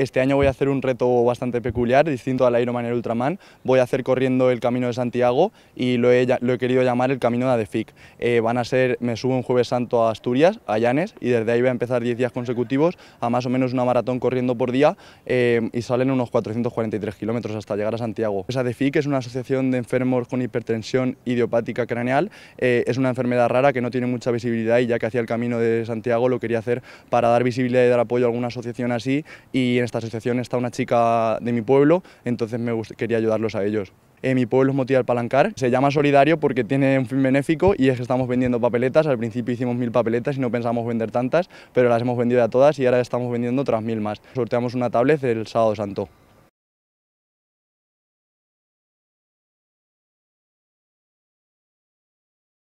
Este año voy a hacer un reto bastante peculiar, distinto al Ironman y Ultraman. Voy a hacer corriendo el Camino de Santiago y lo he, querido llamar el Camino de Adefic. Eh, van a ser, me subo un jueves santo a Asturias, a Llanes, y desde ahí voy a empezar 10 días consecutivos a más o menos una maratón corriendo por día eh, y salen unos 443 kilómetros hasta llegar a Santiago. Esa pues ADEFIC es una asociación de enfermos con hipertensión idiopática craneal. Eh, es una enfermedad rara que no tiene mucha visibilidad y ya que hacía el Camino de Santiago lo quería hacer para dar visibilidad y dar apoyo a alguna asociación así y esta asociación está una chica de mi pueblo, entonces me quería ayudarlos a ellos. En eh, mi pueblo es el Palancar, se llama Solidario porque tiene un fin benéfico y es que estamos vendiendo papeletas, al principio hicimos mil papeletas y no pensamos vender tantas, pero las hemos vendido a todas y ahora estamos vendiendo otras mil más. Sorteamos una tablet el sábado santo.